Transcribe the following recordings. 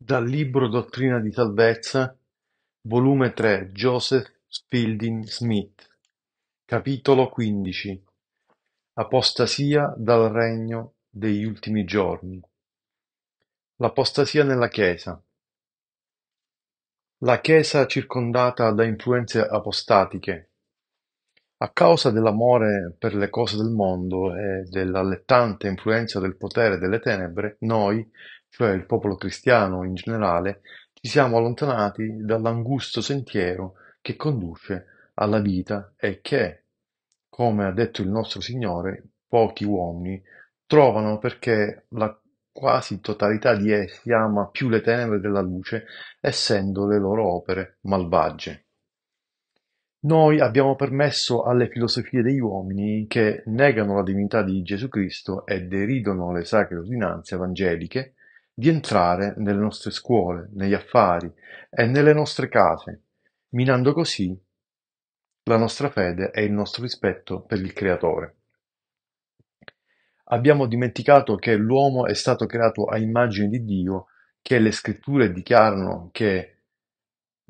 Dal libro Dottrina di salvezza, volume 3, Joseph Fielding Smith, capitolo 15 Apostasia dal regno degli ultimi giorni. L'apostasia nella Chiesa. La Chiesa circondata da influenze apostatiche. A causa dell'amore per le cose del mondo e dell'allettante influenza del potere delle tenebre, noi, cioè il popolo cristiano in generale, ci siamo allontanati dall'angusto sentiero che conduce alla vita e che, come ha detto il nostro Signore, pochi uomini trovano perché la quasi totalità di essi ama più le tenebre della luce, essendo le loro opere malvagie. Noi abbiamo permesso alle filosofie degli uomini che negano la divinità di Gesù Cristo e deridono le sacre ordinanze evangeliche di entrare nelle nostre scuole, negli affari e nelle nostre case, minando così la nostra fede e il nostro rispetto per il Creatore. Abbiamo dimenticato che l'uomo è stato creato a immagine di Dio, che le scritture dichiarano che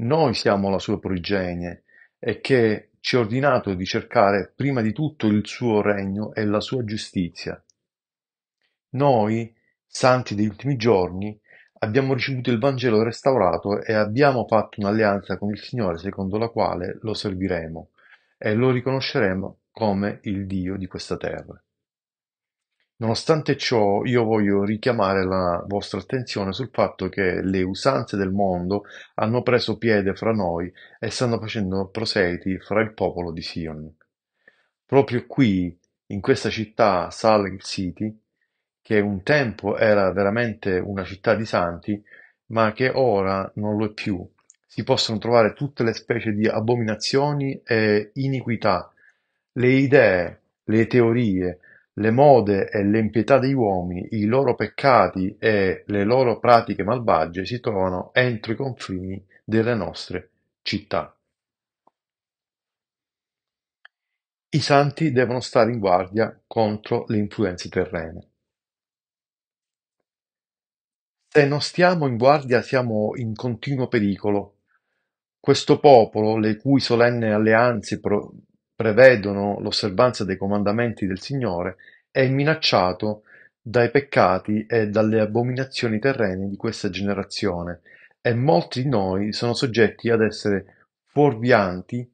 noi siamo la sua progenie e che ci ha ordinato di cercare prima di tutto il suo regno e la sua giustizia. Noi santi degli ultimi giorni, abbiamo ricevuto il Vangelo restaurato e abbiamo fatto un'alleanza con il Signore secondo la quale lo serviremo e lo riconosceremo come il Dio di questa terra. Nonostante ciò, io voglio richiamare la vostra attenzione sul fatto che le usanze del mondo hanno preso piede fra noi e stanno facendo proseguiti fra il popolo di Sion. Proprio qui, in questa città, Salt City, che un tempo era veramente una città di santi, ma che ora non lo è più. Si possono trovare tutte le specie di abominazioni e iniquità, le idee, le teorie, le mode e le impietà degli uomini, i loro peccati e le loro pratiche malvagie si trovano entro i confini delle nostre città. I santi devono stare in guardia contro le influenze terrene. Se non stiamo in guardia siamo in continuo pericolo. Questo popolo, le cui solenne alleanze prevedono l'osservanza dei comandamenti del Signore, è minacciato dai peccati e dalle abominazioni terrene di questa generazione, e molti di noi sono soggetti ad essere fuorvianti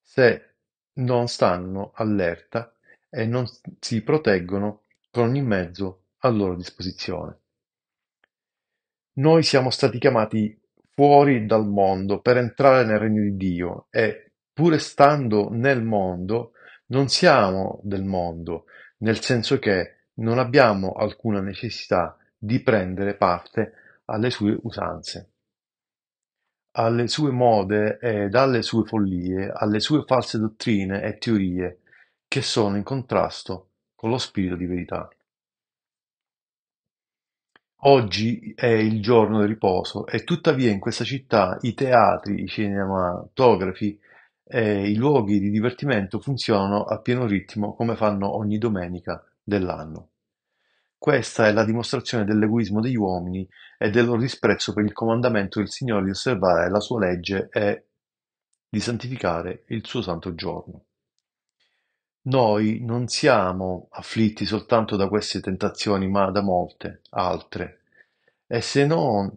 se non stanno allerta e non si proteggono con ogni mezzo a loro disposizione. Noi siamo stati chiamati fuori dal mondo per entrare nel regno di Dio e, pur stando nel mondo, non siamo del mondo, nel senso che non abbiamo alcuna necessità di prendere parte alle sue usanze, alle sue mode ed alle sue follie, alle sue false dottrine e teorie che sono in contrasto con lo spirito di verità. Oggi è il giorno di riposo e tuttavia in questa città i teatri, i cinematografi e i luoghi di divertimento funzionano a pieno ritmo come fanno ogni domenica dell'anno. Questa è la dimostrazione dell'egoismo degli uomini e del loro disprezzo per il comandamento del Signore di osservare la sua legge e di santificare il suo santo giorno. Noi non siamo afflitti soltanto da queste tentazioni, ma da molte altre, e se non,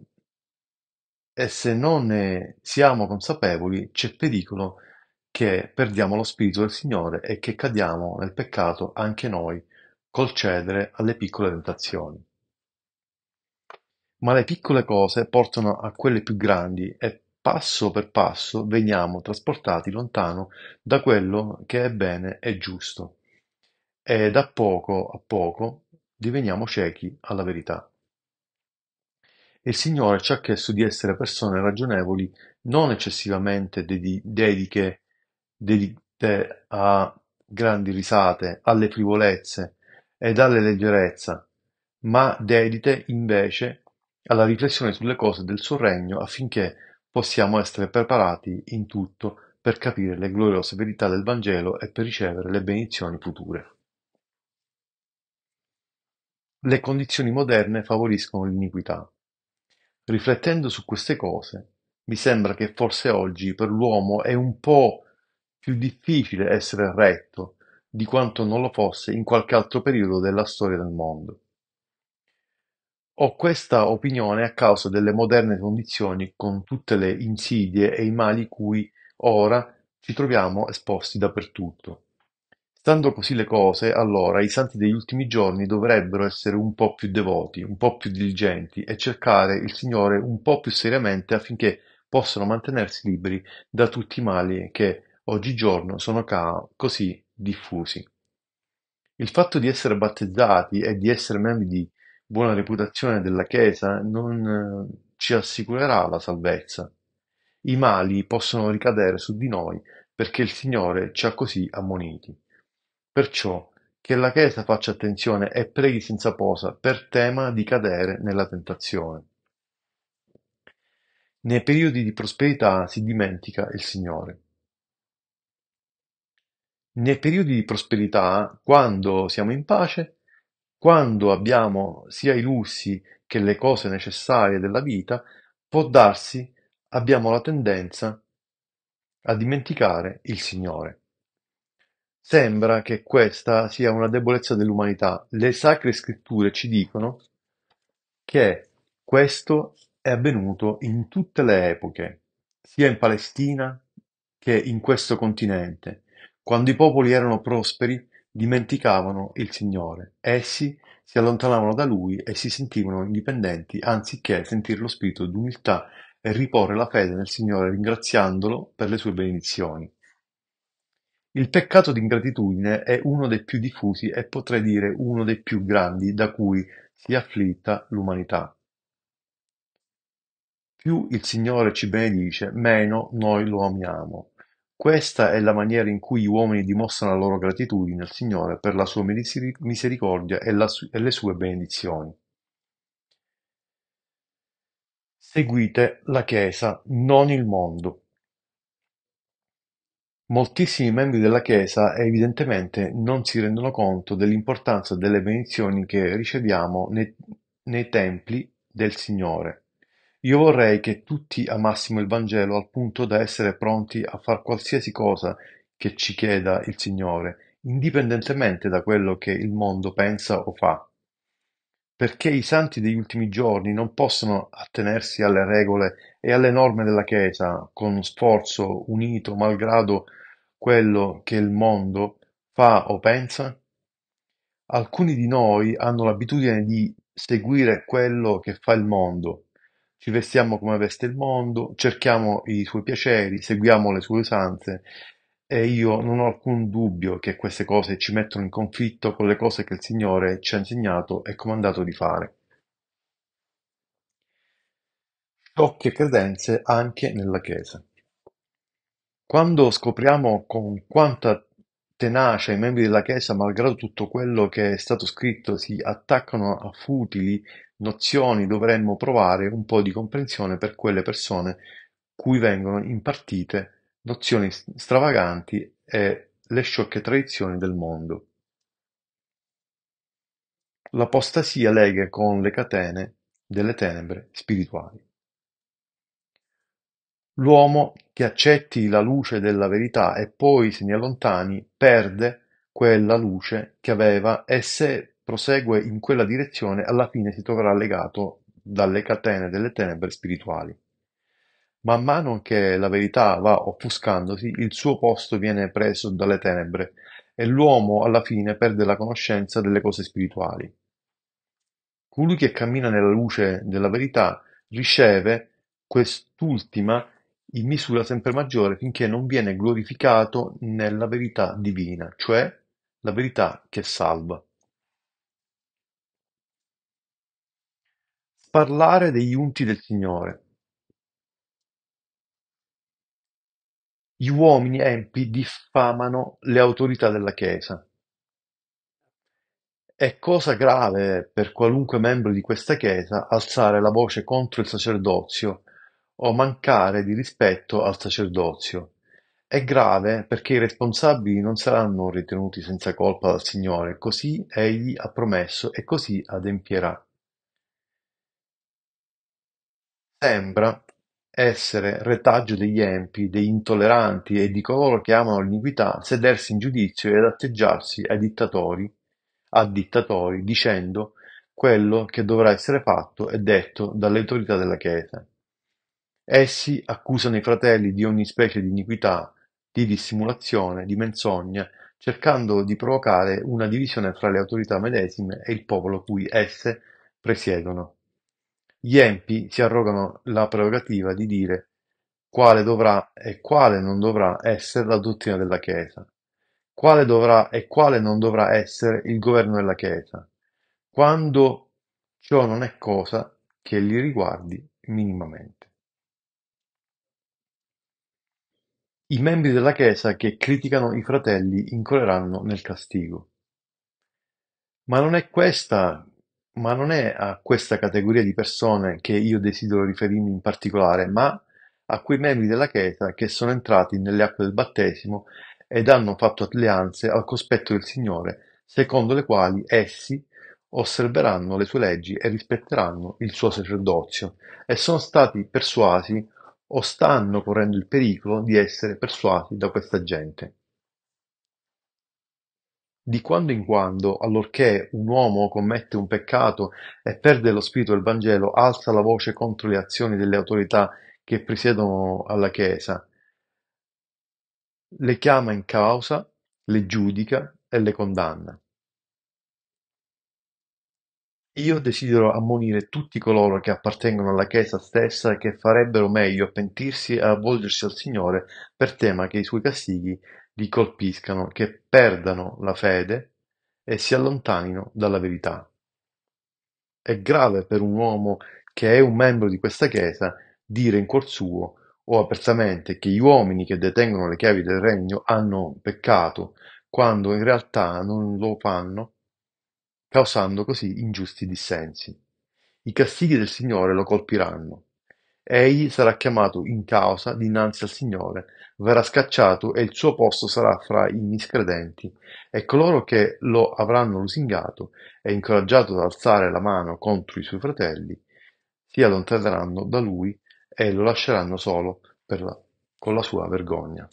e se non ne siamo consapevoli, c'è pericolo che perdiamo lo spirito del Signore e che cadiamo nel peccato anche noi, col cedere alle piccole tentazioni. Ma le piccole cose portano a quelle più grandi e passo per passo veniamo trasportati lontano da quello che è bene e giusto e da poco a poco diveniamo ciechi alla verità. Il Signore ci ha chiesto di essere persone ragionevoli, non eccessivamente dediche, dedite a grandi risate, alle frivolezze ed alle leggerezza, ma dedite invece alla riflessione sulle cose del suo regno affinché possiamo essere preparati in tutto per capire le gloriose verità del Vangelo e per ricevere le benedizioni future. Le condizioni moderne favoriscono l'iniquità. Riflettendo su queste cose, mi sembra che forse oggi per l'uomo è un po' più difficile essere retto di quanto non lo fosse in qualche altro periodo della storia del mondo. Ho questa opinione a causa delle moderne condizioni con tutte le insidie e i mali cui ora ci troviamo esposti dappertutto. Stando così le cose, allora i santi degli ultimi giorni dovrebbero essere un po' più devoti, un po' più diligenti e cercare il Signore un po' più seriamente affinché possano mantenersi liberi da tutti i mali che oggigiorno sono ca- così diffusi. Il fatto di essere battezzati e di essere membri di buona reputazione della Chiesa non eh, ci assicurerà la salvezza. I mali possono ricadere su di noi perché il Signore ci ha così ammoniti. Perciò che la Chiesa faccia attenzione e preghi senza posa per tema di cadere nella tentazione. Nei periodi di prosperità si dimentica il Signore. Nei periodi di prosperità, quando siamo in pace, quando abbiamo sia i lussi che le cose necessarie della vita, può darsi abbiamo la tendenza a dimenticare il Signore. Sembra che questa sia una debolezza dell'umanità. Le sacre scritture ci dicono che questo è avvenuto in tutte le epoche, sia in Palestina che in questo continente. Quando i popoli erano prosperi, Dimenticavano il Signore, essi si allontanavano da Lui e si sentivano indipendenti anziché sentire lo spirito d'umiltà e riporre la fede nel Signore ringraziandolo per le sue benedizioni. Il peccato di ingratitudine è uno dei più diffusi e potrei dire uno dei più grandi da cui si afflitta l'umanità. Più il Signore ci benedice, meno noi lo amiamo. Questa è la maniera in cui gli uomini dimostrano la loro gratitudine al Signore per la sua misericordia e, su- e le sue benedizioni. Seguite la Chiesa, non il mondo. Moltissimi membri della Chiesa evidentemente non si rendono conto dell'importanza delle benedizioni che riceviamo nei, nei templi del Signore. Io vorrei che tutti amassimo il Vangelo al punto da essere pronti a far qualsiasi cosa che ci chieda il Signore, indipendentemente da quello che il mondo pensa o fa. Perché i santi degli ultimi giorni non possono attenersi alle regole e alle norme della Chiesa con sforzo unito malgrado quello che il mondo fa o pensa? Alcuni di noi hanno l'abitudine di seguire quello che fa il mondo ci vestiamo come veste il mondo, cerchiamo i suoi piaceri, seguiamo le sue usanze e io non ho alcun dubbio che queste cose ci mettono in conflitto con le cose che il Signore ci ha insegnato e comandato di fare. Tocche credenze anche nella Chiesa. Quando scopriamo con quanta tenacia i membri della Chiesa, malgrado tutto quello che è stato scritto, si attaccano a futili nozioni dovremmo provare un po' di comprensione per quelle persone cui vengono impartite nozioni stravaganti e le sciocche tradizioni del mondo. L'apostasia lega con le catene delle tenebre spirituali. L'uomo che accetti la luce della verità e poi se ne allontani perde quella luce che aveva e se prosegue in quella direzione alla fine si troverà legato dalle catene delle tenebre spirituali. Man mano che la verità va offuscandosi, il suo posto viene preso dalle tenebre e l'uomo alla fine perde la conoscenza delle cose spirituali. Colui che cammina nella luce della verità riceve quest'ultima in misura sempre maggiore finché non viene glorificato nella verità divina, cioè la verità che salva. Parlare degli unti del Signore. Gli uomini empi diffamano le autorità della Chiesa. È cosa grave per qualunque membro di questa Chiesa alzare la voce contro il sacerdozio o mancare di rispetto al sacerdozio. È grave perché i responsabili non saranno ritenuti senza colpa dal Signore, così egli ha promesso e così adempierà. Sembra essere retaggio degli empi, degli intolleranti e di coloro che amano l'iniquità sedersi in giudizio ed atteggiarsi a dittatori dicendo quello che dovrà essere fatto e detto dalle autorità della Chiesa. Essi accusano i fratelli di ogni specie di iniquità, di dissimulazione, di menzogna, cercando di provocare una divisione fra le autorità medesime e il popolo cui esse presiedono. Gli empi si arrogano la prerogativa di dire quale dovrà e quale non dovrà essere la dottrina della Chiesa, quale dovrà e quale non dovrà essere il governo della Chiesa, quando ciò non è cosa che li riguardi minimamente. I membri della Chiesa che criticano i fratelli incorreranno nel castigo. Ma non è questa ma non è a questa categoria di persone che io desidero riferirmi in particolare, ma a quei membri della Chiesa che sono entrati nelle acque del battesimo ed hanno fatto alleanze al cospetto del Signore, secondo le quali essi osserveranno le sue leggi e rispetteranno il suo sacerdozio, e sono stati persuasi o stanno correndo il pericolo di essere persuasi da questa gente di quando in quando, allorché un uomo commette un peccato e perde lo spirito del Vangelo, alza la voce contro le azioni delle autorità che presiedono alla Chiesa, le chiama in causa, le giudica e le condanna. Io desidero ammonire tutti coloro che appartengono alla Chiesa stessa che farebbero meglio a pentirsi e a volgersi al Signore per tema che i suoi castighi li colpiscano che perdano la fede e si allontanino dalla verità. È grave per un uomo che è un membro di questa Chiesa dire in cuor suo o apertamente che gli uomini che detengono le chiavi del regno hanno peccato, quando in realtà non lo fanno, causando così ingiusti dissensi. I castighi del Signore lo colpiranno. Egli sarà chiamato in causa dinanzi al Signore verrà scacciato e il suo posto sarà fra i miscredenti e coloro che lo avranno lusingato e incoraggiato ad alzare la mano contro i suoi fratelli, si allontaneranno da lui e lo lasceranno solo la, con la sua vergogna.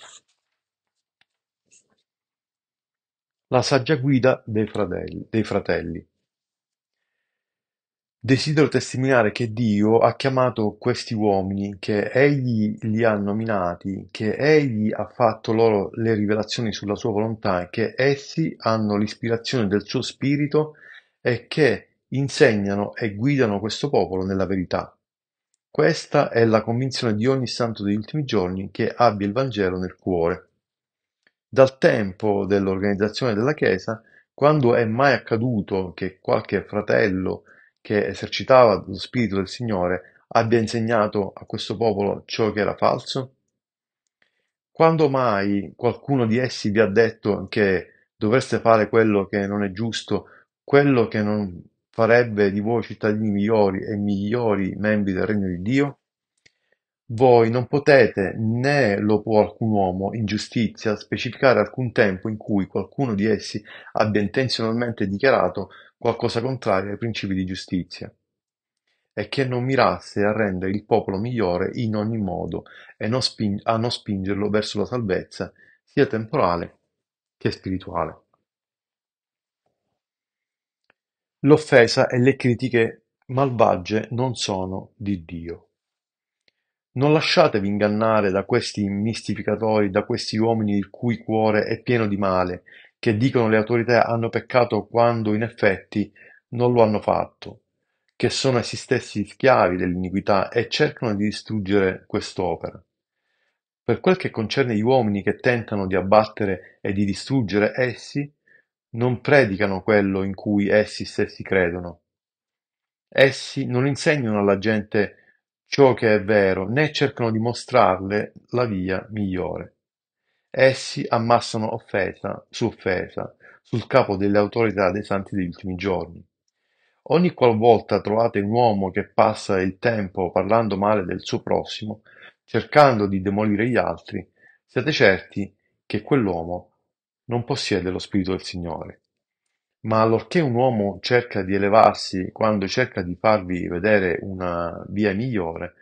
La saggia guida dei fratelli. Dei fratelli. Desidero testimoniare che Dio ha chiamato questi uomini, che egli li ha nominati, che egli ha fatto loro le rivelazioni sulla sua volontà, che essi hanno l'ispirazione del suo spirito e che insegnano e guidano questo popolo nella verità. Questa è la convinzione di ogni santo degli ultimi giorni che abbia il Vangelo nel cuore. Dal tempo dell'organizzazione della Chiesa, quando è mai accaduto che qualche fratello che esercitava lo spirito del Signore abbia insegnato a questo popolo ciò che era falso? Quando mai qualcuno di essi vi ha detto che dovreste fare quello che non è giusto, quello che non farebbe di voi cittadini migliori e migliori membri del regno di Dio? Voi non potete, né lo può alcun uomo, in giustizia, specificare alcun tempo in cui qualcuno di essi abbia intenzionalmente dichiarato qualcosa contrario ai principi di giustizia, e che non mirasse a rendere il popolo migliore in ogni modo e non sping- a non spingerlo verso la salvezza, sia temporale che spirituale. L'offesa e le critiche malvagie non sono di Dio. Non lasciatevi ingannare da questi mistificatori, da questi uomini il cui cuore è pieno di male che dicono le autorità hanno peccato quando in effetti non lo hanno fatto, che sono essi stessi schiavi dell'iniquità e cercano di distruggere quest'opera. Per quel che concerne gli uomini che tentano di abbattere e di distruggere essi, non predicano quello in cui essi stessi credono. Essi non insegnano alla gente ciò che è vero, né cercano di mostrarle la via migliore. Essi ammassano offesa su offesa sul capo delle autorità dei santi degli ultimi giorni. Ogni qualvolta trovate un uomo che passa il tempo parlando male del suo prossimo, cercando di demolire gli altri, siate certi che quell'uomo non possiede lo Spirito del Signore. Ma allorché un uomo cerca di elevarsi, quando cerca di farvi vedere una via migliore,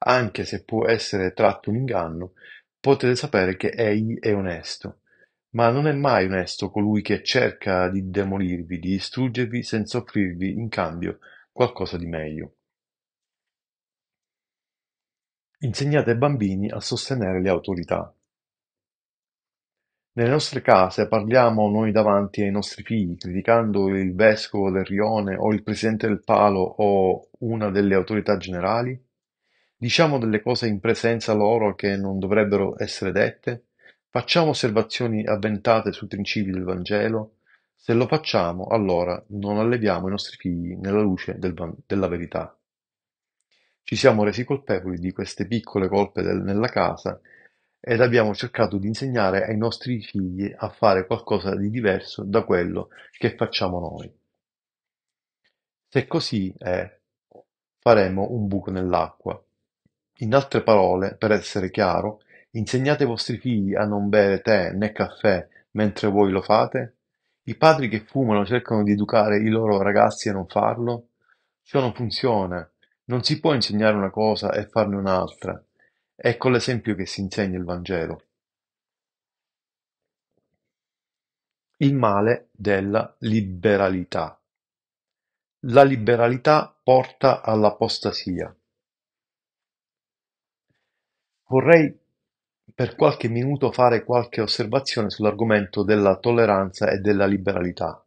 anche se può essere tratto un inganno, potete sapere che egli è onesto. Ma non è mai onesto colui che cerca di demolirvi, di distruggervi senza offrirvi in cambio qualcosa di meglio. Insegnate ai bambini a sostenere le autorità. Nelle nostre case parliamo noi davanti ai nostri figli, criticando il vescovo del rione o il presidente del palo o una delle autorità generali? Diciamo delle cose in presenza loro che non dovrebbero essere dette? Facciamo osservazioni avventate sui principi del Vangelo? Se lo facciamo, allora non alleviamo i nostri figli nella luce del, della verità. Ci siamo resi colpevoli di queste piccole colpe del, nella casa ed abbiamo cercato di insegnare ai nostri figli a fare qualcosa di diverso da quello che facciamo noi. Se così è, faremo un buco nell'acqua in altre parole, per essere chiaro, insegnate ai vostri figli a non bere tè né caffè mentre voi lo fate? I padri che fumano cercano di educare i loro ragazzi a non farlo? Ciò non funziona. Non si può insegnare una cosa e farne un'altra. È con ecco l'esempio che si insegna il Vangelo. Il male della liberalità. La liberalità porta all'apostasia. Vorrei per qualche minuto fare qualche osservazione sull'argomento della tolleranza e della liberalità.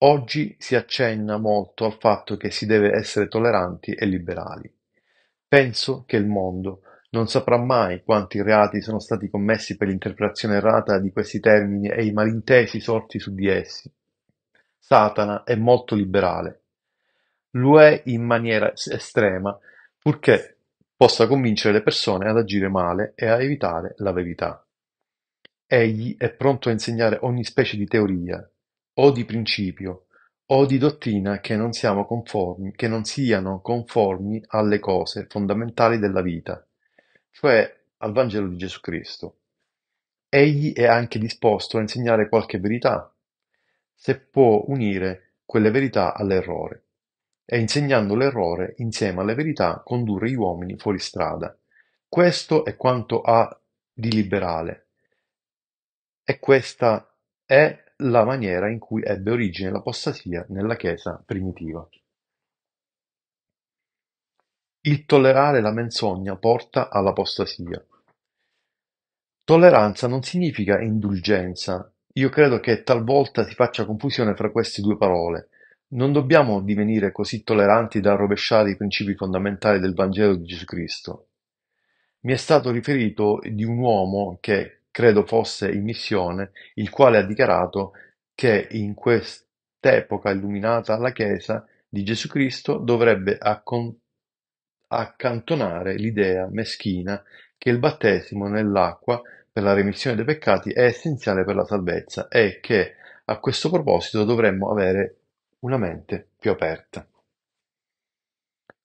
Oggi si accenna molto al fatto che si deve essere tolleranti e liberali. Penso che il mondo non saprà mai quanti reati sono stati commessi per l'interpretazione errata di questi termini e i malintesi sorti su di essi. Satana è molto liberale. Lo è in maniera estrema, purché possa convincere le persone ad agire male e a evitare la verità. Egli è pronto a insegnare ogni specie di teoria, o di principio, o di dottrina che non, conformi, che non siano conformi alle cose fondamentali della vita, cioè al Vangelo di Gesù Cristo. Egli è anche disposto a insegnare qualche verità, se può unire quelle verità all'errore e insegnando l'errore insieme alla verità condurre gli uomini fuori strada. Questo è quanto ha di liberale e questa è la maniera in cui ebbe origine l'apostasia nella Chiesa primitiva. Il tollerare la menzogna porta all'apostasia. Tolleranza non significa indulgenza. Io credo che talvolta si faccia confusione fra queste due parole. Non dobbiamo divenire così tolleranti da rovesciare i principi fondamentali del Vangelo di Gesù Cristo. Mi è stato riferito di un uomo che credo fosse in missione, il quale ha dichiarato che in quest'epoca illuminata la Chiesa di Gesù Cristo dovrebbe accantonare l'idea meschina che il battesimo nell'acqua per la remissione dei peccati è essenziale per la salvezza e che a questo proposito dovremmo avere una mente più aperta.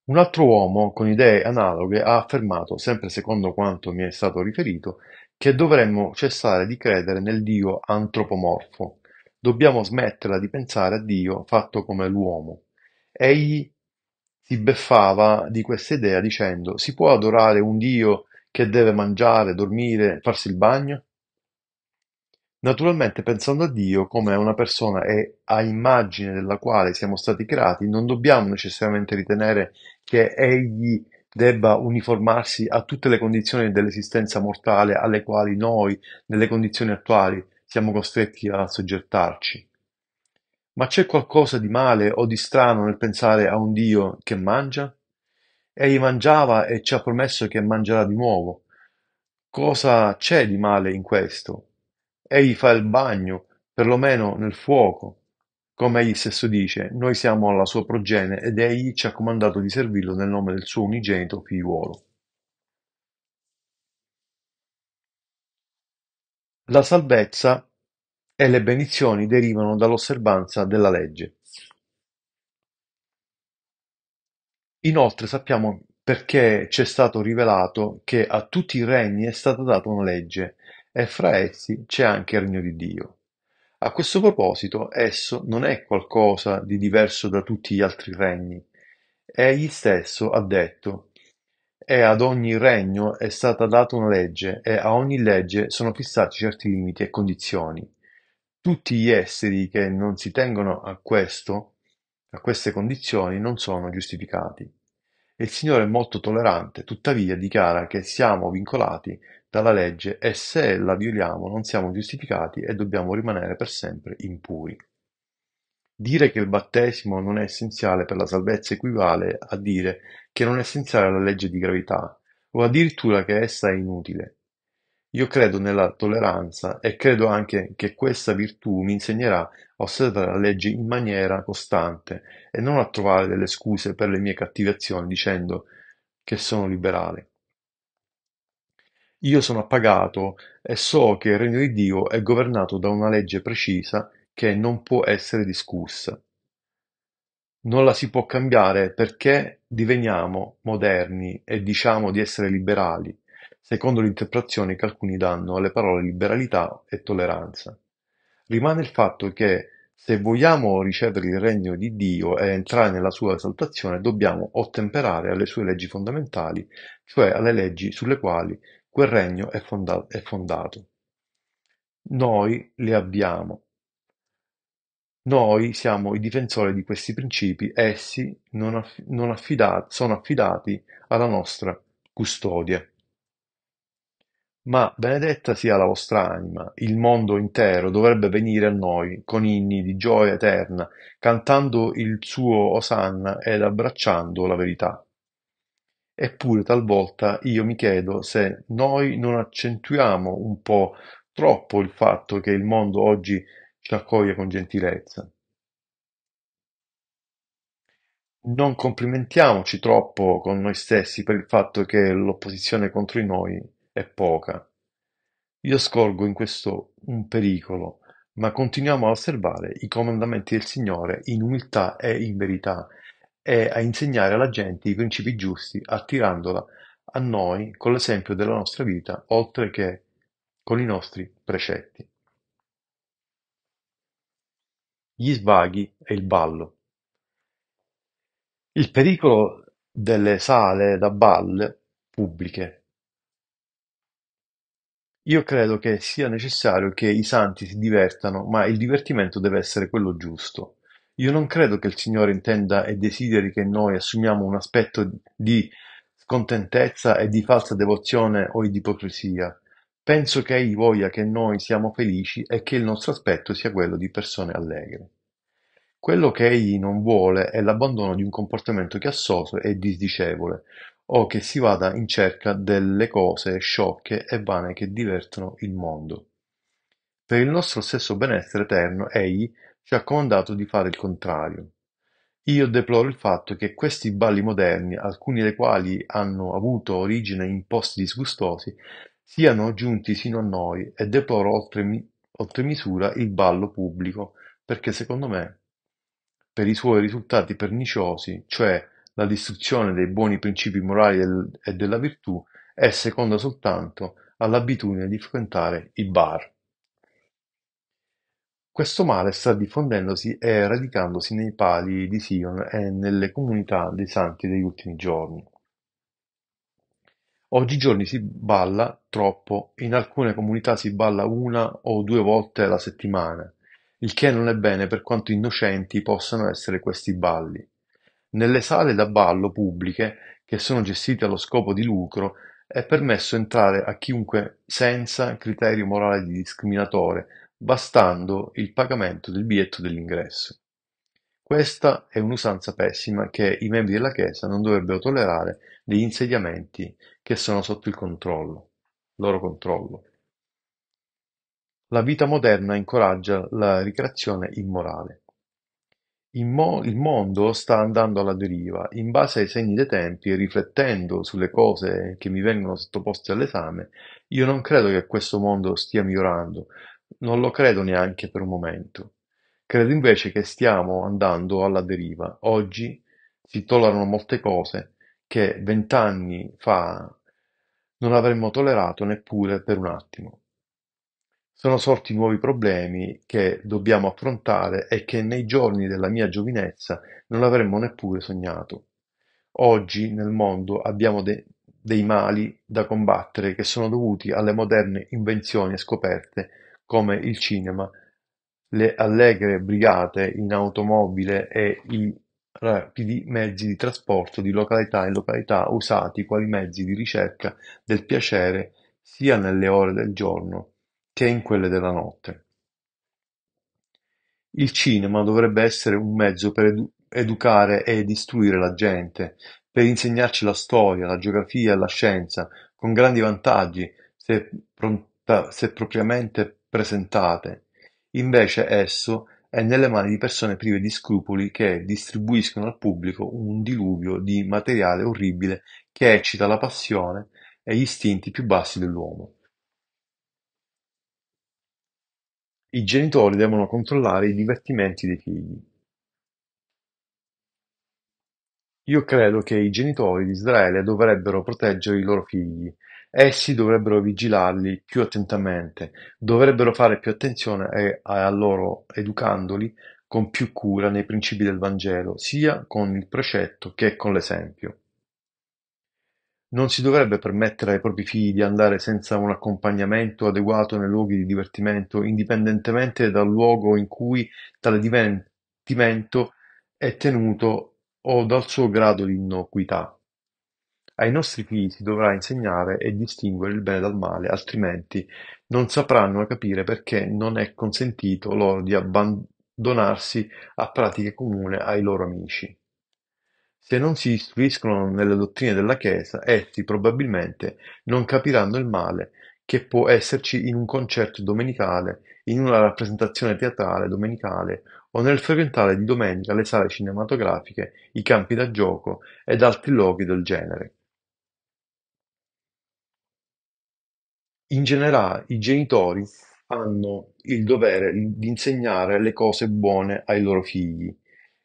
Un altro uomo con idee analoghe ha affermato, sempre secondo quanto mi è stato riferito, che dovremmo cessare di credere nel Dio antropomorfo. Dobbiamo smetterla di pensare a Dio fatto come l'uomo. Egli si beffava di questa idea dicendo si può adorare un Dio che deve mangiare, dormire, farsi il bagno? Naturalmente pensando a Dio come a una persona e a immagine della quale siamo stati creati, non dobbiamo necessariamente ritenere che Egli debba uniformarsi a tutte le condizioni dell'esistenza mortale alle quali noi, nelle condizioni attuali, siamo costretti a soggettarci. Ma c'è qualcosa di male o di strano nel pensare a un Dio che mangia? Egli mangiava e ci ha promesso che mangerà di nuovo. Cosa c'è di male in questo? egli fa il bagno, perlomeno nel fuoco. Come egli stesso dice, noi siamo alla sua progenie ed egli ci ha comandato di servirlo nel nome del suo unigenito figliuolo. La salvezza e le benizioni derivano dall'osservanza della legge. Inoltre sappiamo perché ci è stato rivelato che a tutti i regni è stata data una legge e fra essi c'è anche il regno di Dio. A questo proposito esso non è qualcosa di diverso da tutti gli altri regni. Egli stesso ha detto, e ad ogni regno è stata data una legge e a ogni legge sono fissati certi limiti e condizioni. Tutti gli esseri che non si tengono a questo, a queste condizioni, non sono giustificati. Il Signore è molto tollerante, tuttavia dichiara che siamo vincolati dalla legge e se la violiamo non siamo giustificati e dobbiamo rimanere per sempre impuri. Dire che il battesimo non è essenziale per la salvezza equivale a dire che non è essenziale la legge di gravità o addirittura che essa è inutile. Io credo nella tolleranza e credo anche che questa virtù mi insegnerà a osservare la legge in maniera costante e non a trovare delle scuse per le mie cattive azioni dicendo che sono liberale. Io sono appagato e so che il regno di Dio è governato da una legge precisa che non può essere discussa. Non la si può cambiare perché diveniamo moderni e diciamo di essere liberali, secondo l'interpretazione che alcuni danno alle parole liberalità e tolleranza. Rimane il fatto che se vogliamo ricevere il regno di Dio e entrare nella sua esaltazione, dobbiamo ottemperare alle sue leggi fondamentali, cioè alle leggi sulle quali quel regno è, fonda- è fondato. Noi le abbiamo. Noi siamo i difensori di questi principi, essi non aff- non affidati, sono affidati alla nostra custodia. Ma benedetta sia la vostra anima, il mondo intero dovrebbe venire a noi con inni di gioia eterna, cantando il suo osanna ed abbracciando la verità. Eppure talvolta io mi chiedo se noi non accentuiamo un po' troppo il fatto che il mondo oggi ci accoglie con gentilezza. Non complimentiamoci troppo con noi stessi per il fatto che l'opposizione contro di noi è poca. Io scorgo in questo un pericolo, ma continuiamo a osservare i comandamenti del Signore in umiltà e in verità, è a insegnare alla gente i principi giusti attirandola a noi con l'esempio della nostra vita oltre che con i nostri precetti. Gli svaghi e il ballo. Il pericolo delle sale da bal pubbliche. Io credo che sia necessario che i santi si divertano, ma il divertimento deve essere quello giusto. Io non credo che il Signore intenda e desideri che noi assumiamo un aspetto di scontentezza e di falsa devozione o di ipocrisia. Penso che Egli voglia che noi siamo felici e che il nostro aspetto sia quello di persone allegre. Quello che Egli non vuole è l'abbandono di un comportamento chiassoso e disdicevole, o che si vada in cerca delle cose sciocche e vane che divertono il mondo. Per il nostro stesso benessere eterno, Egli ci ha comandato di fare il contrario. Io deploro il fatto che questi balli moderni, alcuni dei quali hanno avuto origine in posti disgustosi, siano giunti sino a noi e deploro oltre, oltre misura il ballo pubblico, perché secondo me, per i suoi risultati perniciosi, cioè la distruzione dei buoni principi morali del- e della virtù, è seconda soltanto all'abitudine di frequentare i bar. Questo male sta diffondendosi e radicandosi nei Pali di Sion e nelle comunità dei santi degli ultimi giorni. Oggigiorno si balla troppo, in alcune comunità si balla una o due volte alla settimana, il che non è bene per quanto innocenti possano essere questi balli. Nelle sale da ballo pubbliche, che sono gestite allo scopo di lucro, è permesso entrare a chiunque senza criterio morale di discriminatore, bastando il pagamento del biglietto dell'ingresso. Questa è un'usanza pessima che i membri della Chiesa non dovrebbero tollerare degli insediamenti che sono sotto il controllo, loro controllo. La vita moderna incoraggia la ricreazione immorale. Il, mo- il mondo sta andando alla deriva in base ai segni dei tempi e riflettendo sulle cose che mi vengono sottoposte all'esame, io non credo che questo mondo stia migliorando, non lo credo neanche per un momento. Credo invece che stiamo andando alla deriva. Oggi si tollerano molte cose che vent'anni fa non avremmo tollerato neppure per un attimo. Sono sorti nuovi problemi che dobbiamo affrontare e che nei giorni della mia giovinezza non avremmo neppure sognato. Oggi nel mondo abbiamo de- dei mali da combattere che sono dovuti alle moderne invenzioni e scoperte come il cinema, le allegre brigate in automobile e i rapidi mezzi di trasporto di località in località usati quali mezzi di ricerca del piacere sia nelle ore del giorno che in quelle della notte. Il cinema dovrebbe essere un mezzo per edu- educare ed istruire la gente, per insegnarci la storia, la geografia e la scienza, con grandi vantaggi se, pronta- se propriamente presentate, invece esso è nelle mani di persone prive di scrupoli che distribuiscono al pubblico un diluvio di materiale orribile che eccita la passione e gli istinti più bassi dell'uomo. I genitori devono controllare i divertimenti dei figli. Io credo che i genitori di Israele dovrebbero proteggere i loro figli Essi dovrebbero vigilarli più attentamente, dovrebbero fare più attenzione a loro educandoli con più cura nei principi del Vangelo, sia con il precetto che con l'esempio. Non si dovrebbe permettere ai propri figli di andare senza un accompagnamento adeguato nei luoghi di divertimento, indipendentemente dal luogo in cui tale divertimento è tenuto o dal suo grado di innocuità. Ai nostri figli si dovrà insegnare e distinguere il bene dal male, altrimenti non sapranno capire perché non è consentito loro di abbandonarsi a pratiche comuni ai loro amici. Se non si istruiscono nelle dottrine della Chiesa, essi probabilmente non capiranno il male che può esserci in un concerto domenicale, in una rappresentazione teatrale domenicale o nel frequentare di domenica le sale cinematografiche, i campi da gioco ed altri luoghi del genere. In generale i genitori hanno il dovere di insegnare le cose buone ai loro figli.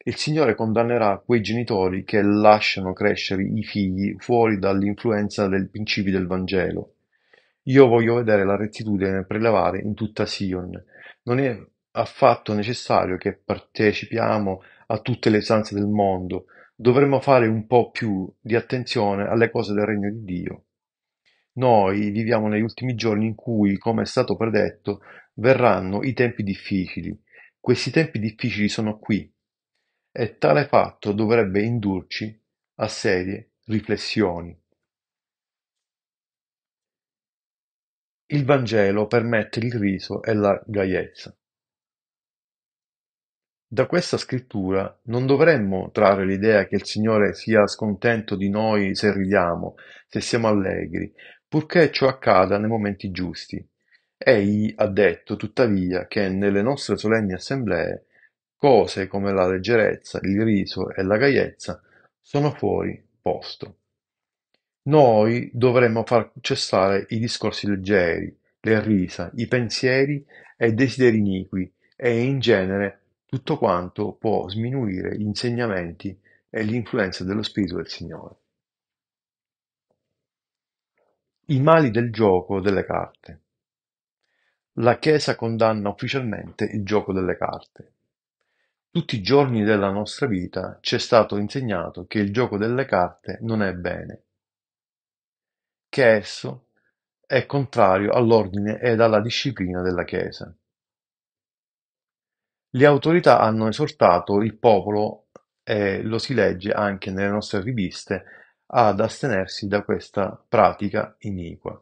Il Signore condannerà quei genitori che lasciano crescere i figli fuori dall'influenza dei principi del Vangelo. Io voglio vedere la rettitudine prelevare in tutta Sion. Non è affatto necessario che partecipiamo a tutte le usanze del mondo. Dovremmo fare un po' più di attenzione alle cose del regno di Dio. Noi viviamo negli ultimi giorni in cui, come è stato predetto, verranno i tempi difficili. Questi tempi difficili sono qui e tale fatto dovrebbe indurci a serie riflessioni. Il Vangelo permette il riso e la gaiezza. Da questa scrittura non dovremmo trarre l'idea che il Signore sia scontento di noi se ridiamo, se siamo allegri, purché ciò accada nei momenti giusti; egli ha detto tuttavia che nelle nostre solenni assemblee cose come la leggerezza, il riso e la gaiezza sono fuori posto. Noi dovremmo far cessare i discorsi leggeri, le risa, i pensieri e i desideri iniqui e in genere tutto quanto può sminuire gli insegnamenti e l'influenza dello Spirito del Signore. I mali del gioco delle carte La Chiesa condanna ufficialmente il gioco delle carte. Tutti i giorni della nostra vita ci è stato insegnato che il gioco delle carte non è bene, che esso è contrario all'ordine ed alla disciplina della Chiesa. Le autorità hanno esortato il popolo e lo si legge anche nelle nostre riviste ad astenersi da questa pratica iniqua.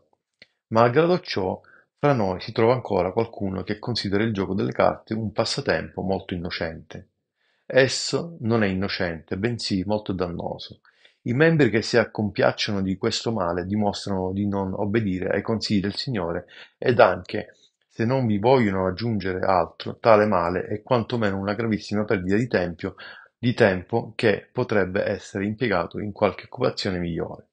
Malgrado ciò, fra noi si trova ancora qualcuno che considera il gioco delle carte un passatempo molto innocente. Esso non è innocente, bensì molto dannoso. I membri che si accompiacciono di questo male dimostrano di non obbedire ai consigli del Signore ed anche, se non vi vogliono aggiungere altro, tale male è quantomeno una gravissima perdita di tempo di tempo che potrebbe essere impiegato in qualche occupazione migliore.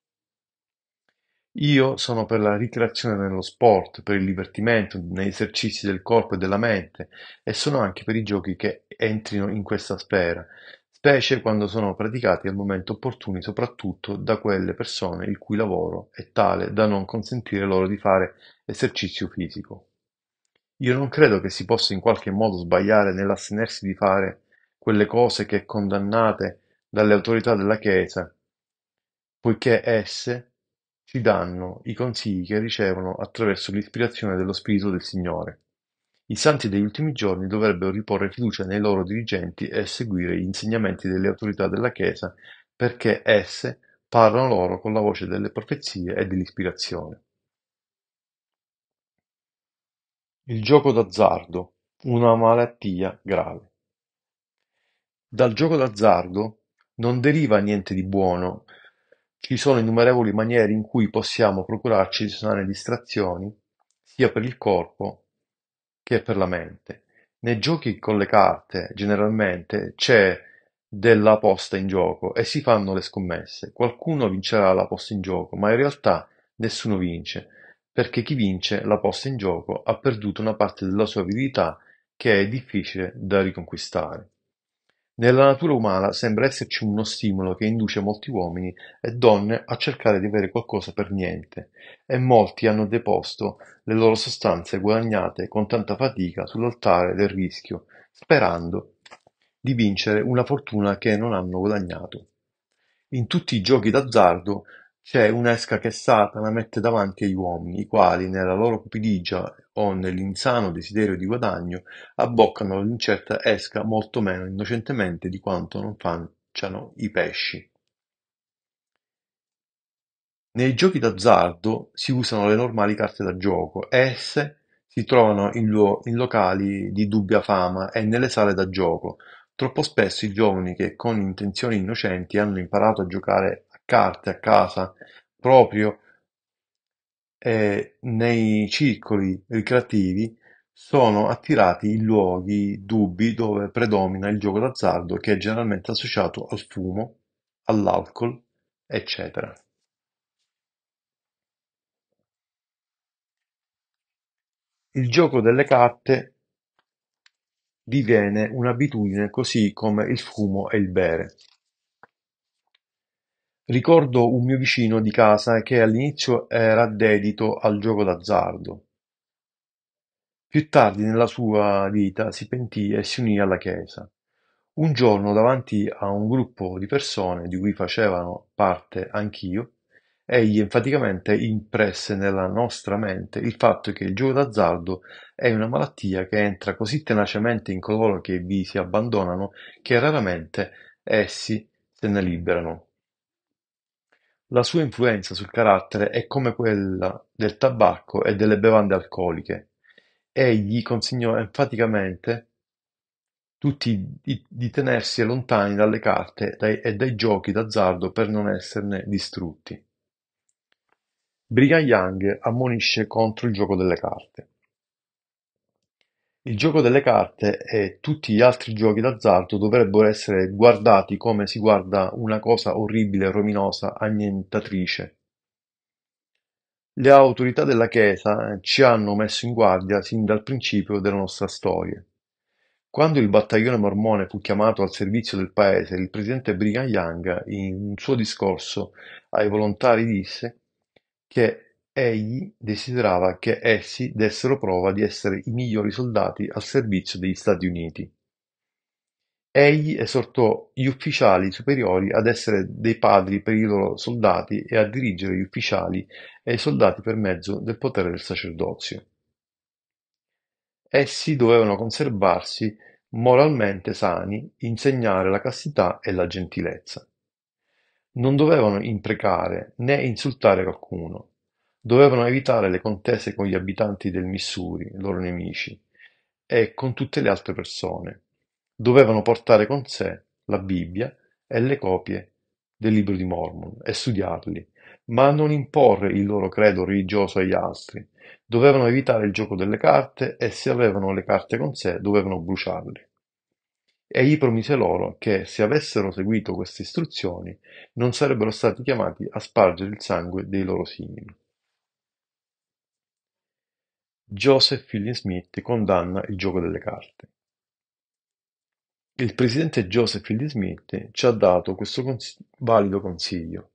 Io sono per la ricreazione nello sport, per il divertimento, negli esercizi del corpo e della mente e sono anche per i giochi che entrino in questa sfera, specie quando sono praticati al momento opportuni soprattutto da quelle persone il cui lavoro è tale da non consentire loro di fare esercizio fisico. Io non credo che si possa in qualche modo sbagliare nell'astenersi di fare quelle cose che condannate dalle autorità della Chiesa, poiché esse ci danno i consigli che ricevono attraverso l'ispirazione dello Spirito del Signore. I santi degli ultimi giorni dovrebbero riporre fiducia nei loro dirigenti e seguire gli insegnamenti delle autorità della Chiesa perché esse parlano loro con la voce delle profezie e dell'ispirazione. Il gioco d'azzardo, una malattia grave. Dal gioco d'azzardo non deriva niente di buono, ci sono innumerevoli maniere in cui possiamo procurarci di sane distrazioni, sia per il corpo che per la mente. Nei giochi con le carte, generalmente, c'è della posta in gioco e si fanno le scommesse. Qualcuno vincerà la posta in gioco, ma in realtà nessuno vince, perché chi vince la posta in gioco ha perduto una parte della sua abilità che è difficile da riconquistare. Nella natura umana sembra esserci uno stimolo che induce molti uomini e donne a cercare di avere qualcosa per niente, e molti hanno deposto le loro sostanze guadagnate con tanta fatica sull'altare del rischio, sperando di vincere una fortuna che non hanno guadagnato. In tutti i giochi d'azzardo c'è un'esca che Satana mette davanti agli uomini, i quali, nella loro cupidigia o nell'insano desiderio di guadagno, abboccano l'incerta esca molto meno innocentemente di quanto non facciano i pesci. Nei giochi d'azzardo si usano le normali carte da gioco esse si trovano in, lo- in locali di dubbia fama e nelle sale da gioco. Troppo spesso i giovani che con intenzioni innocenti hanno imparato a giocare carte a casa, proprio eh, nei circoli ricreativi, sono attirati i luoghi dubbi dove predomina il gioco d'azzardo che è generalmente associato al fumo, all'alcol, eccetera. Il gioco delle carte diviene un'abitudine così come il fumo e il bere. Ricordo un mio vicino di casa che all'inizio era dedito al gioco d'azzardo. Più tardi nella sua vita si pentì e si unì alla Chiesa. Un giorno, davanti a un gruppo di persone di cui facevano parte anch'io, egli enfaticamente impresse nella nostra mente il fatto che il gioco d'azzardo è una malattia che entra così tenacemente in coloro che vi si abbandonano che raramente essi se ne liberano. La sua influenza sul carattere è come quella del tabacco e delle bevande alcoliche: egli consigliò enfaticamente tutti di tenersi lontani dalle carte e dai giochi d'azzardo per non esserne distrutti. Brigham Young ammonisce contro il gioco delle carte. Il gioco delle carte e tutti gli altri giochi d'azzardo dovrebbero essere guardati come si guarda una cosa orribile, rovinosa, annientatrice. Le autorità della Chiesa eh, ci hanno messo in guardia sin dal principio della nostra storia. Quando il battaglione mormone fu chiamato al servizio del paese, il presidente Brigham Young, in un suo discorso ai volontari, disse che Egli desiderava che essi dessero prova di essere i migliori soldati al servizio degli Stati Uniti. Egli esortò gli ufficiali superiori ad essere dei padri per i loro soldati e a dirigere gli ufficiali e i soldati per mezzo del potere del sacerdozio. Essi dovevano conservarsi moralmente sani, insegnare la castità e la gentilezza. Non dovevano imprecare né insultare qualcuno, Dovevano evitare le contese con gli abitanti del Missouri, i loro nemici, e con tutte le altre persone. Dovevano portare con sé la Bibbia e le copie del Libro di Mormon e studiarli, ma non imporre il loro credo religioso agli altri. Dovevano evitare il gioco delle carte e se avevano le carte con sé dovevano bruciarle. Egli promise loro che se avessero seguito queste istruzioni non sarebbero stati chiamati a spargere il sangue dei loro simili. Joseph Fielding-Smith condanna il gioco delle carte. Il presidente Joseph Fielding-Smith ci ha dato questo cons- valido consiglio.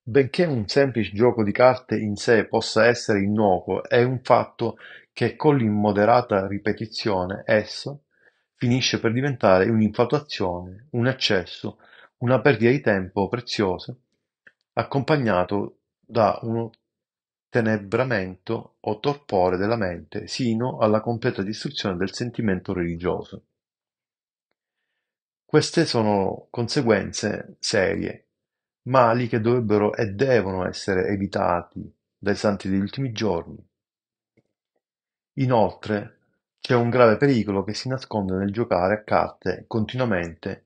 Benché un semplice gioco di carte in sé possa essere innocuo, è un fatto che con l'immoderata ripetizione esso finisce per diventare un'infatuazione, un eccesso, una perdita di tempo prezioso, accompagnato da uno tenebramento o torpore della mente sino alla completa distruzione del sentimento religioso. Queste sono conseguenze serie, mali che dovrebbero e devono essere evitati dai santi degli ultimi giorni. Inoltre, c'è un grave pericolo che si nasconde nel giocare a carte continuamente,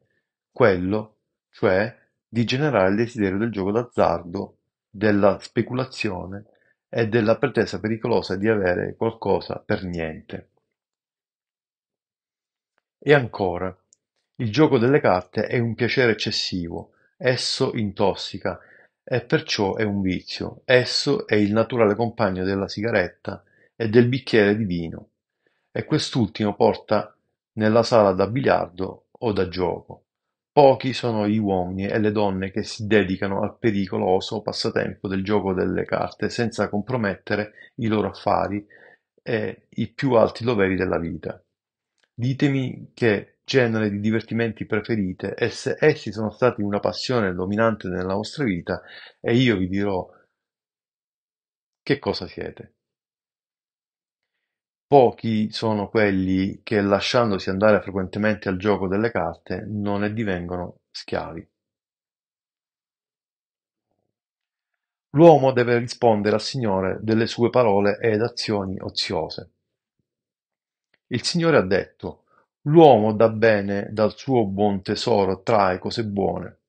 quello, cioè, di generare il desiderio del gioco d'azzardo, della speculazione e della pretesa pericolosa di avere qualcosa per niente. E ancora, il gioco delle carte è un piacere eccessivo, esso intossica e perciò è un vizio, esso è il naturale compagno della sigaretta e del bicchiere di vino, e quest'ultimo porta nella sala da biliardo o da gioco. Pochi sono gli uomini e le donne che si dedicano al pericoloso passatempo del gioco delle carte senza compromettere i loro affari e i più alti doveri della vita. Ditemi che genere di divertimenti preferite e se essi sono stati una passione dominante nella vostra vita e io vi dirò che cosa siete. Pochi sono quelli che lasciandosi andare frequentemente al gioco delle carte non ne divengono schiavi. L'uomo deve rispondere al Signore delle sue parole ed azioni oziose. Il Signore ha detto, l'uomo dà bene dal suo buon tesoro trae cose buone,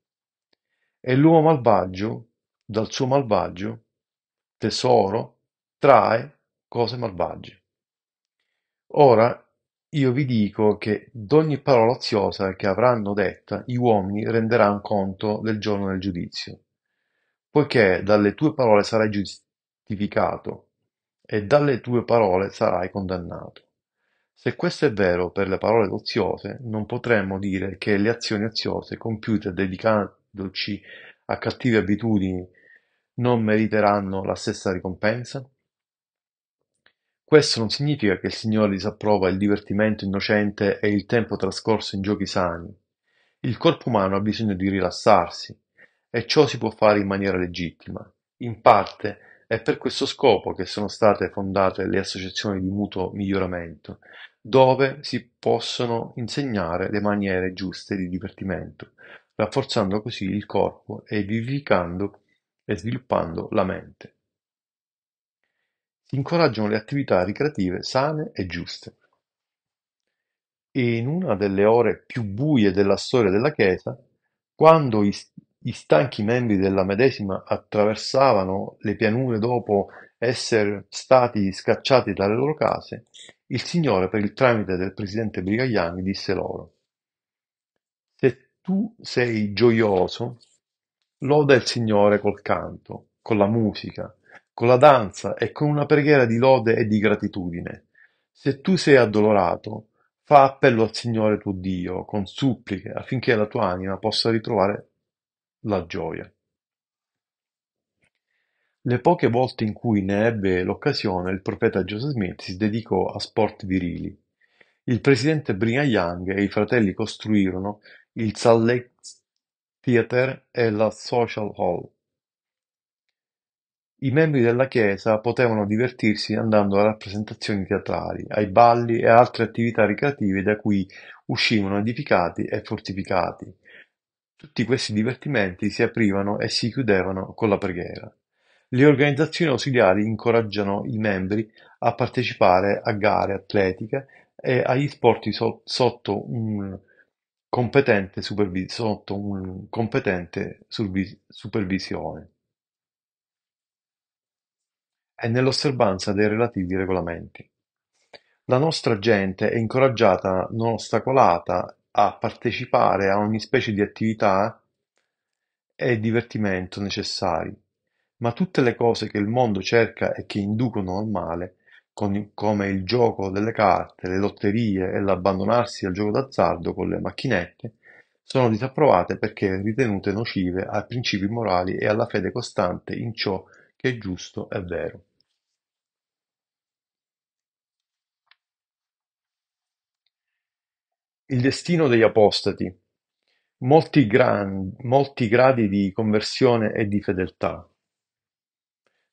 e l'uomo malvagio dal suo malvagio tesoro trae cose malvagie. Ora io vi dico che d'ogni parola oziosa che avranno detta gli uomini renderanno conto del giorno del giudizio. Poiché dalle tue parole sarai giustificato e dalle tue parole sarai condannato. Se questo è vero per le parole oziose, non potremmo dire che le azioni oziose compiute dedicandoci a cattive abitudini non meriteranno la stessa ricompensa? Questo non significa che il Signore disapprova il divertimento innocente e il tempo trascorso in giochi sani. Il corpo umano ha bisogno di rilassarsi e ciò si può fare in maniera legittima. In parte è per questo scopo che sono state fondate le associazioni di mutuo miglioramento, dove si possono insegnare le maniere giuste di divertimento, rafforzando così il corpo e vivificando e sviluppando la mente si incoraggiano le attività ricreative sane e giuste. E in una delle ore più buie della storia della Chiesa, quando i, i stanchi membri della medesima attraversavano le pianure dopo essere stati scacciati dalle loro case, il Signore, per il tramite del presidente Brigagliani, disse loro: Se tu sei gioioso, loda il Signore col canto, con la musica, con la danza e con una preghiera di lode e di gratitudine. Se tu sei addolorato, fa appello al Signore tuo Dio con suppliche affinché la tua anima possa ritrovare la gioia. Le poche volte in cui ne ebbe l'occasione, il profeta Joseph Smith si dedicò a sport virili. Il presidente Brigham Young e i fratelli costruirono il Salt Lake Theater e la Social Hall, i membri della chiesa potevano divertirsi andando a rappresentazioni teatrali, ai balli e altre attività ricreative da cui uscivano edificati e fortificati. Tutti questi divertimenti si aprivano e si chiudevano con la preghiera. Le organizzazioni ausiliari incoraggiano i membri a partecipare a gare atletiche e agli sport so- sotto, un competente supervis- sotto un competente supervis- supervisione e nell'osservanza dei relativi regolamenti. La nostra gente è incoraggiata, non ostacolata, a partecipare a ogni specie di attività e divertimento necessari, ma tutte le cose che il mondo cerca e che inducono al male, come il gioco delle carte, le lotterie e l'abbandonarsi al gioco d'azzardo con le macchinette, sono disapprovate perché ritenute nocive ai principi morali e alla fede costante in ciò che è giusto e vero. Il destino degli apostati: molti gradi di conversione e di fedeltà.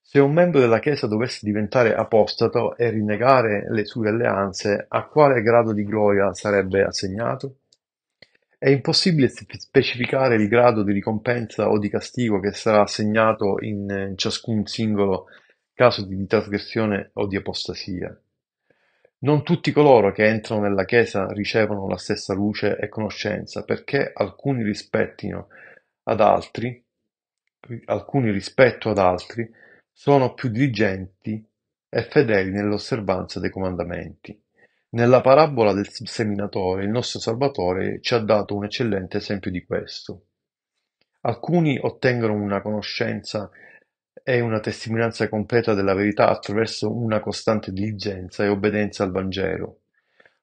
Se un membro della Chiesa dovesse diventare apostato e rinnegare le sue alleanze, a quale grado di gloria sarebbe assegnato? È impossibile specificare il grado di ricompensa o di castigo che sarà assegnato in ciascun singolo caso di trasgressione o di apostasia. Non tutti coloro che entrano nella Chiesa ricevono la stessa luce e conoscenza, perché alcuni rispetto ad altri sono più diligenti e fedeli nell'osservanza dei comandamenti. Nella parabola del seminatore il nostro Salvatore ci ha dato un eccellente esempio di questo. Alcuni ottengono una conoscenza è una testimonianza completa della verità attraverso una costante diligenza e obbedienza al Vangelo.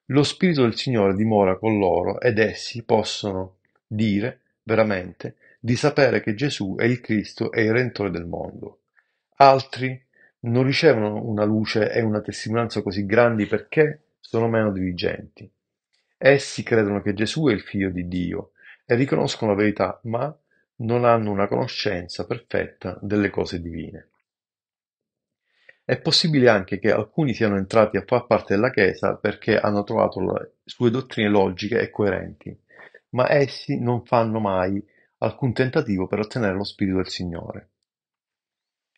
Lo Spirito del Signore dimora con loro ed essi possono dire veramente di sapere che Gesù è il Cristo e il Rentore del mondo. Altri non ricevono una luce e una testimonianza così grandi perché sono meno diligenti. Essi credono che Gesù è il Figlio di Dio e riconoscono la verità, ma non hanno una conoscenza perfetta delle cose divine. È possibile anche che alcuni siano entrati a far parte della Chiesa perché hanno trovato le sue dottrine logiche e coerenti, ma essi non fanno mai alcun tentativo per ottenere lo Spirito del Signore.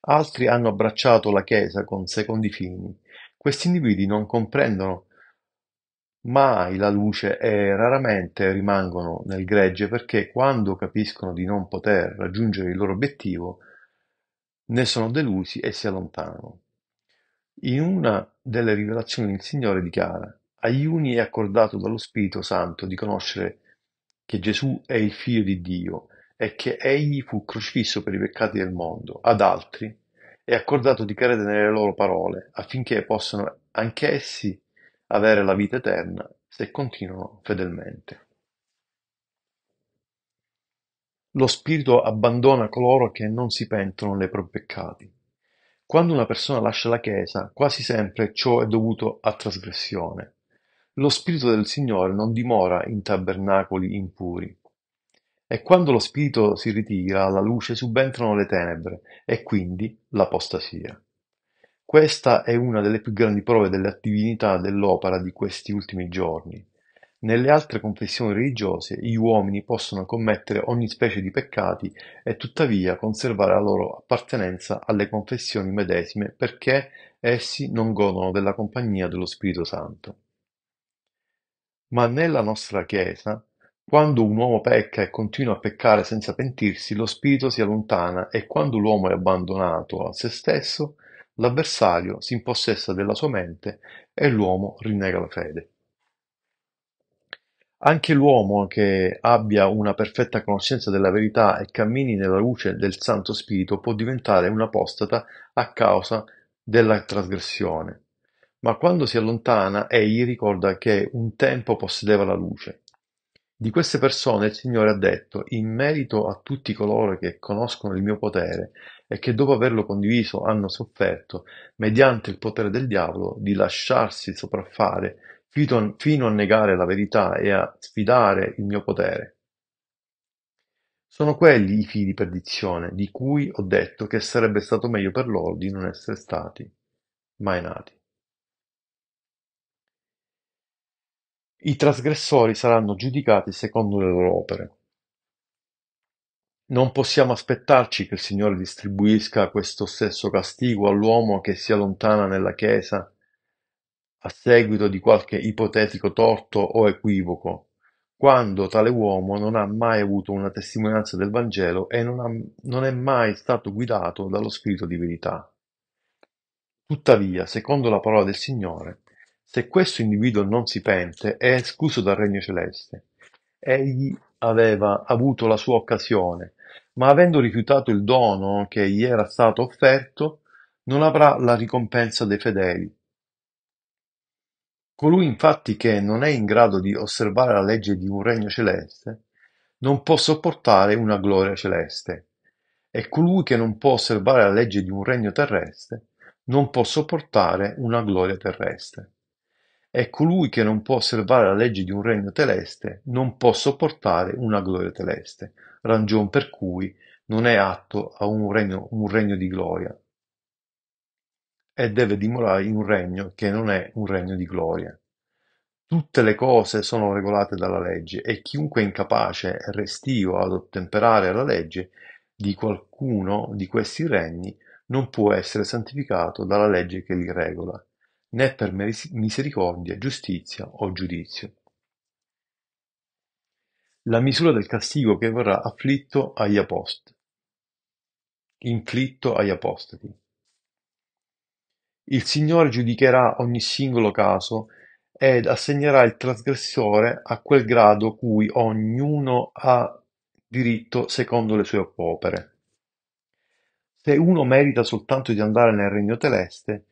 Altri hanno abbracciato la Chiesa con secondi fini. Questi individui non comprendono mai la luce e raramente rimangono nel gregge perché quando capiscono di non poter raggiungere il loro obiettivo ne sono delusi e si allontanano. In una delle rivelazioni il Signore dichiara agli uni è accordato dallo Spirito Santo di conoscere che Gesù è il figlio di Dio e che egli fu crocifisso per i peccati del mondo, ad altri è accordato di credere nelle loro parole affinché possano anch'essi avere la vita eterna se continuano fedelmente. Lo Spirito abbandona coloro che non si pentono dei propri peccati. Quando una persona lascia la Chiesa, quasi sempre ciò è dovuto a trasgressione. Lo Spirito del Signore non dimora in tabernacoli impuri. E quando lo Spirito si ritira alla luce subentrano le tenebre e quindi l'apostasia. Questa è una delle più grandi prove della divinità dell'opera di questi ultimi giorni. Nelle altre confessioni religiose gli uomini possono commettere ogni specie di peccati e tuttavia conservare la loro appartenenza alle confessioni medesime perché essi non godono della compagnia dello Spirito Santo. Ma nella nostra Chiesa, quando un uomo pecca e continua a peccare senza pentirsi, lo Spirito si allontana e quando l'uomo è abbandonato a se stesso, l'avversario si impossessa della sua mente e l'uomo rinnega la fede. Anche l'uomo che abbia una perfetta conoscenza della verità e cammini nella luce del Santo Spirito può diventare un apostata a causa della trasgressione, ma quando si allontana egli ricorda che un tempo possedeva la luce di queste persone il Signore ha detto, in merito a tutti coloro che conoscono il mio potere e che dopo averlo condiviso hanno sofferto, mediante il potere del diavolo, di lasciarsi sopraffare fino a negare la verità e a sfidare il mio potere. Sono quelli i figli di perdizione, di cui ho detto che sarebbe stato meglio per loro di non essere stati mai nati. I trasgressori saranno giudicati secondo le loro opere. Non possiamo aspettarci che il Signore distribuisca questo stesso castigo all'uomo che si allontana nella Chiesa a seguito di qualche ipotetico torto o equivoco, quando tale uomo non ha mai avuto una testimonianza del Vangelo e non, ha, non è mai stato guidato dallo Spirito di verità. Tuttavia, secondo la parola del Signore, se questo individuo non si pente, è escluso dal regno celeste. Egli aveva avuto la sua occasione, ma avendo rifiutato il dono che gli era stato offerto, non avrà la ricompensa dei fedeli. Colui infatti che non è in grado di osservare la legge di un regno celeste, non può sopportare una gloria celeste, e colui che non può osservare la legge di un regno terrestre, non può sopportare una gloria terrestre e colui che non può osservare la legge di un regno teleste non può sopportare una gloria teleste, ragion per cui non è atto a un regno, un regno di gloria e deve dimorare in un regno che non è un regno di gloria. Tutte le cose sono regolate dalla legge e chiunque è incapace e restio ad ottemperare alla legge di qualcuno di questi regni non può essere santificato dalla legge che li regola né per misericordia, giustizia o giudizio. La misura del castigo che verrà afflitto agli apostati. Inflitto agli apostati. Il Signore giudicherà ogni singolo caso ed assegnerà il trasgressore a quel grado cui ognuno ha diritto secondo le sue opere. Se uno merita soltanto di andare nel regno celeste,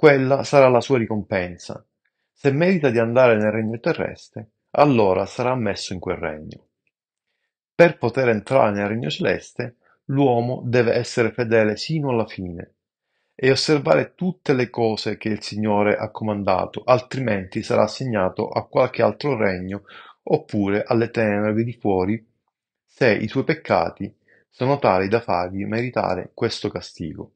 quella sarà la sua ricompensa; se merita di andare nel regno terrestre, allora sarà ammesso in quel regno. Per poter entrare nel regno celeste, l'uomo deve essere fedele sino alla fine e osservare tutte le cose che il Signore ha comandato, altrimenti sarà assegnato a qualche altro regno oppure alle tenebre di fuori, se i suoi peccati sono tali da fargli meritare questo castigo.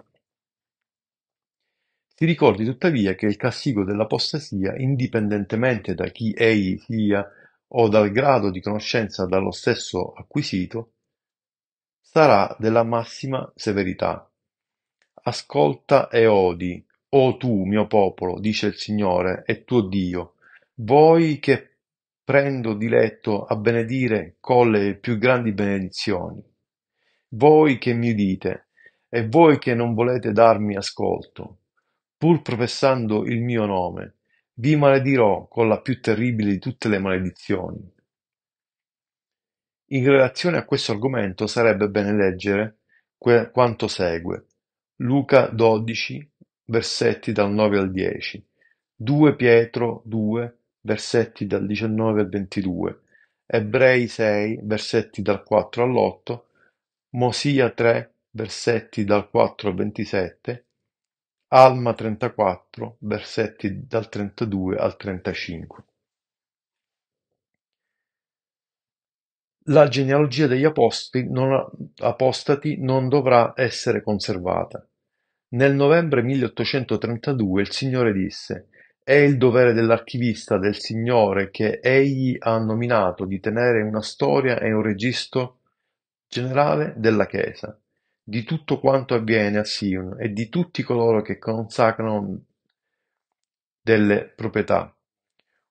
Si ricordi tuttavia che il castigo dell'apostasia, indipendentemente da chi egli sia o dal grado di conoscenza dallo stesso acquisito, sarà della massima severità. Ascolta e odi, o tu, mio popolo, dice il Signore, e tuo Dio, voi che prendo diletto a benedire con le più grandi benedizioni. Voi che mi udite, e voi che non volete darmi ascolto, pur professando il mio nome, vi maledirò con la più terribile di tutte le maledizioni. In relazione a questo argomento sarebbe bene leggere que- quanto segue. Luca 12, versetti dal 9 al 10, 2 Pietro 2, versetti dal 19 al 22, Ebrei 6, versetti dal 4 all'8, Mosia 3, versetti dal 4 al 27, Alma 34, versetti dal 32 al 35. La genealogia degli apostati non, apostati non dovrà essere conservata. Nel novembre 1832 il Signore disse è il dovere dell'archivista del Signore che egli ha nominato di tenere una storia e un registro generale della Chiesa di tutto quanto avviene a Sion e di tutti coloro che consacrano delle proprietà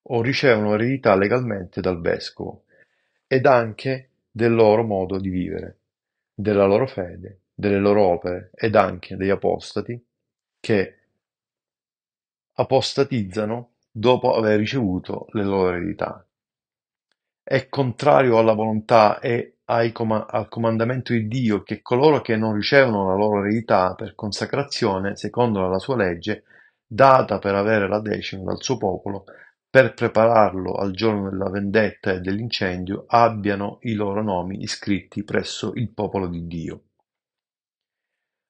o ricevono eredità legalmente dal vescovo, ed anche del loro modo di vivere, della loro fede, delle loro opere ed anche degli apostati che apostatizzano dopo aver ricevuto le loro eredità. È contrario alla volontà e al comandamento di Dio che coloro che non ricevono la loro eredità per consacrazione, secondo la sua legge, data per avere la decima dal suo popolo, per prepararlo al giorno della vendetta e dell'incendio, abbiano i loro nomi iscritti presso il popolo di Dio.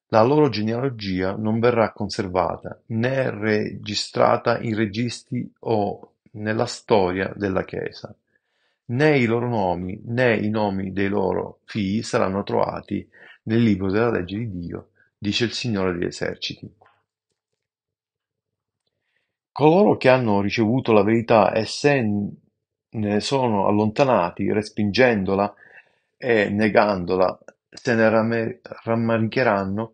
La loro genealogia non verrà conservata né registrata in registri o nella storia della Chiesa. Né i loro nomi né i nomi dei loro figli saranno trovati nel libro della legge di Dio, dice il Signore degli eserciti. Coloro che hanno ricevuto la verità e se ne sono allontanati, respingendola e negandola, se ne ram- rammaricheranno.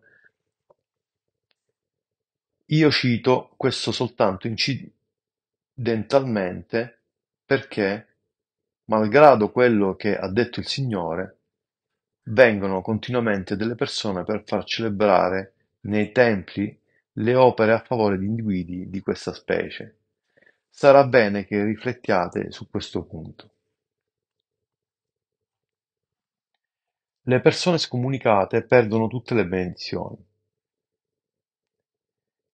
Io cito questo soltanto incidentalmente perché malgrado quello che ha detto il Signore, vengono continuamente delle persone per far celebrare nei templi le opere a favore di individui di questa specie. Sarà bene che riflettiate su questo punto. Le persone scomunicate perdono tutte le benedizioni.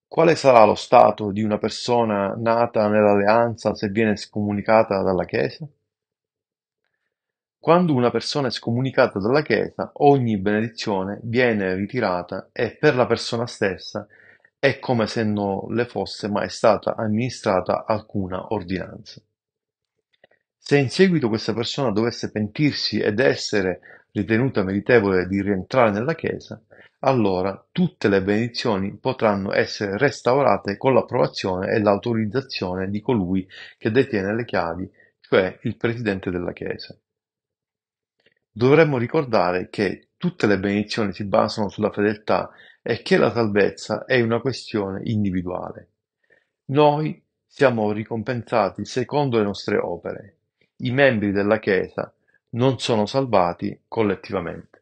Quale sarà lo stato di una persona nata nell'alleanza se viene scomunicata dalla Chiesa? Quando una persona è scomunicata dalla Chiesa, ogni benedizione viene ritirata e per la persona stessa è come se non le fosse mai stata amministrata alcuna ordinanza. Se in seguito questa persona dovesse pentirsi ed essere ritenuta meritevole di rientrare nella Chiesa, allora tutte le benedizioni potranno essere restaurate con l'approvazione e l'autorizzazione di colui che detiene le chiavi, cioè il Presidente della Chiesa. Dovremmo ricordare che tutte le benedizioni si basano sulla fedeltà e che la salvezza è una questione individuale. Noi siamo ricompensati secondo le nostre opere; i membri della Chiesa non sono salvati collettivamente.